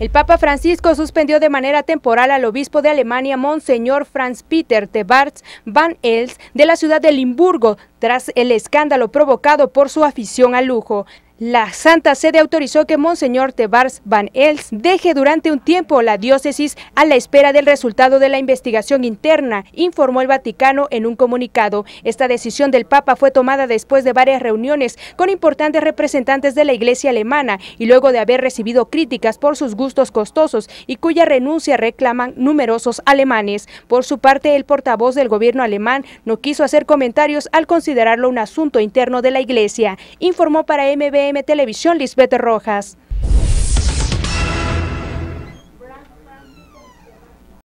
El Papa Francisco suspendió de manera temporal al obispo de Alemania, Monseñor Franz Peter Tebarts van Els, de la ciudad de Limburgo, tras el escándalo provocado por su afición al lujo. La Santa Sede autorizó que Monseñor Tebars Van Els deje durante un tiempo la diócesis a la espera del resultado de la investigación interna, informó el Vaticano en un comunicado. Esta decisión del Papa fue tomada después de varias reuniones con importantes representantes de la Iglesia alemana y luego de haber recibido críticas por sus gustos costosos y cuya renuncia reclaman numerosos alemanes. Por su parte, el portavoz del gobierno alemán no quiso hacer comentarios al considerarlo un asunto interno de la Iglesia, informó para MBN m Televisión Lisbeth Rojas.